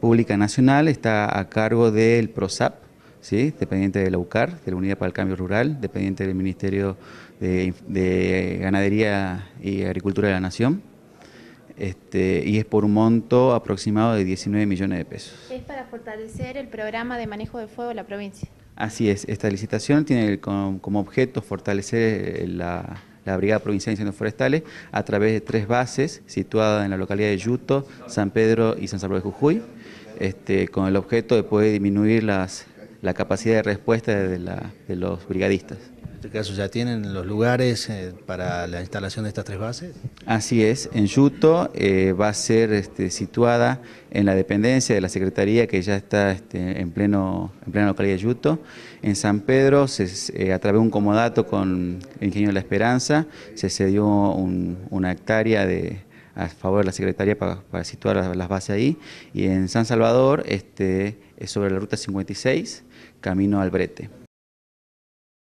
Pública Nacional está a cargo del PROSAP, ¿sí? dependiente de la UCAR, de la Unidad para el Cambio Rural, dependiente del Ministerio de, Ganadería y Agricultura de la Nación. Este, y es por un monto aproximado de 19 millones de pesos. Es para fortalecer el programa de manejo de fuego de la provincia. Así es, esta licitación tiene como objeto fortalecer eh, la, la Brigada Provincial de Incendios Forestales, a través de tres bases situadas en la localidad de Yuto, San Pedro y San Salvador de Jujuy, este, con el objeto de poder disminuir las, la capacidad de respuesta de los brigadistas este caso ya tienen los lugares eh, para la instalación de estas tres bases? Así es, en Yuto eh, va a ser este, situada en la dependencia de la Secretaría que ya está este, en, pleno, en plena localidad de Yuto. En San Pedro, se, eh, a través de un comodato con el Ingenio de la Esperanza, se cedió una hectárea a favor de la Secretaría para, situar las, bases ahí. Y en San Salvador, este, es sobre la ruta 56, camino al Brete.